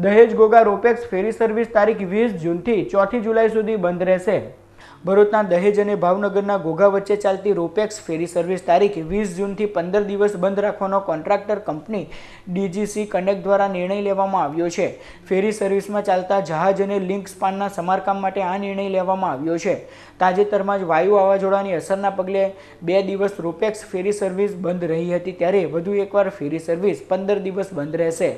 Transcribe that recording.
દહેજ Goga ro-pax ferry service તારીખ વીસ જૂનથી ચોથી જુલાઈ સુધી બંધ રહેશે ભરૂચના દહેજ અને ભાવનગરના ઘોઘા વચ્ચે ચાલતી રોપેક્સ ફેરી સર્વિસ તારીખ વીસ જૂનથી પંદર દિવસ બંધ રાખવાનો કોન્ટ્રાક્ટર કંપની ડીજીસી કનેક્ટ દ્વારા નિર્ણય લેવામાં આવ્યો છે ફેરી સર્વિસમાં ચાલતા જહાજ અને લિંક સ્પાનના સમારકામ માટે આ નિર્ણય લેવામાં આવ્યો છે તાજેતરમાં જ વાયુ વાવાઝોડાની અસરના પગલે બે દિવસ રોપેક્સ ફેરી સર્વિસ બંધ રહી હતી ત્યારે વધુ એકવાર ફેરી સર્વિસ પંદર દિવસ બંધ રહેશે